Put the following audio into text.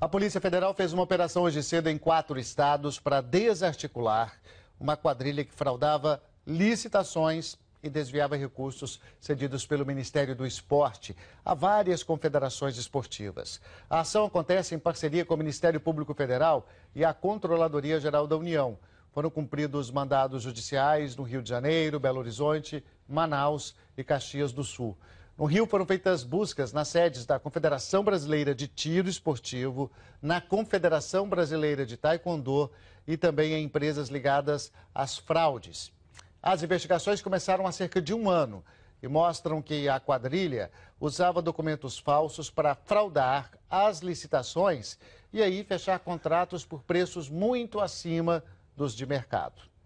A Polícia Federal fez uma operação hoje cedo em quatro estados para desarticular uma quadrilha que fraudava licitações e desviava recursos cedidos pelo Ministério do Esporte a várias confederações esportivas. A ação acontece em parceria com o Ministério Público Federal e a Controladoria Geral da União. Foram cumpridos mandados judiciais no Rio de Janeiro, Belo Horizonte, Manaus e Caxias do Sul. No Rio foram feitas buscas nas sedes da Confederação Brasileira de Tiro Esportivo, na Confederação Brasileira de Taekwondo e também em empresas ligadas às fraudes. As investigações começaram há cerca de um ano e mostram que a quadrilha usava documentos falsos para fraudar as licitações e aí fechar contratos por preços muito acima dos de mercado.